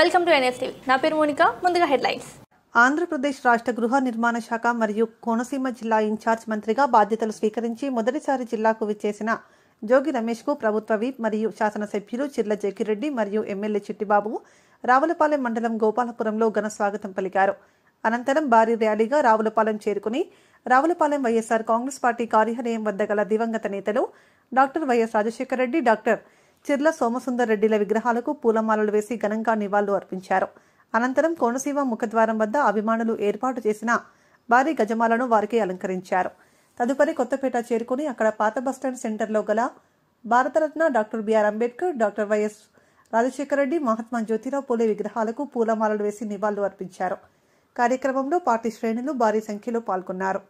welcome to నా పేరు Monica ముందుగా హెడ్లైన్స్ ఆంధ్రప్రదేశ్ రాష్ట్ర గృహ నిర్మాణ శాఖ మరియు కోనసీమ జిల్లా ఇన్ఛార్జ్ మంత్రిగా బాధ్యతలు స్వీకరించి మొదటిసారి జిల్లాకు విచ్చేసిన జోగి రమేష్కు ప్రభుత్వ విప్ మరియు శాసనసభ్యులు చిర్ల జకిరెడ్డి మరియు ఎమ్మెల్యే చిట్టిబాబు రావులపాలెం మండలం గోపాలపురంలో ఘన స్వాగతం పలికారు అనంతరం భారీ ర్యాలీగా రావులపాలెం చేరుకుని రావులపాలెం వైఎస్ఆర్ కాంగ్రెస్ పార్టీ కార్యాలయం వద్ద గల దివంగత నేతలు డాక్టర్ వైఎస్ రాజశేఖర రెడ్డి డాక్టర్ చిర్ల సోమసుందర్ రెడ్డిల విగ్రహాలకు పూలమాలలు వేసి ఘనంగా నివాళులు అర్పించారు అనంతరం కోనసీమ ముఖద్వారం వద్ద అభిమానులు ఏర్పాటు చేసిన భారీ గజమాలను వారికి అలంకరించారు తదుపరి కొత్తపేట చేరుకుని అక్కడ పాత బస్టాండ్ సెంటర్లో గల భారతరత్న డాక్టర్ బిఆర్ అంబేద్కర్ డాక్టర్ వైఎస్ రాజశేఖర రెడ్డి మహాత్మా జ్యోతిరావు పూలే విగ్రహాలకు పూలమాలలు వేసి నివాళులు అర్పించారు కార్యక్రమంలో పార్టీ శ్రేణులు భారీ సంఖ్యలో పాల్గొన్నారు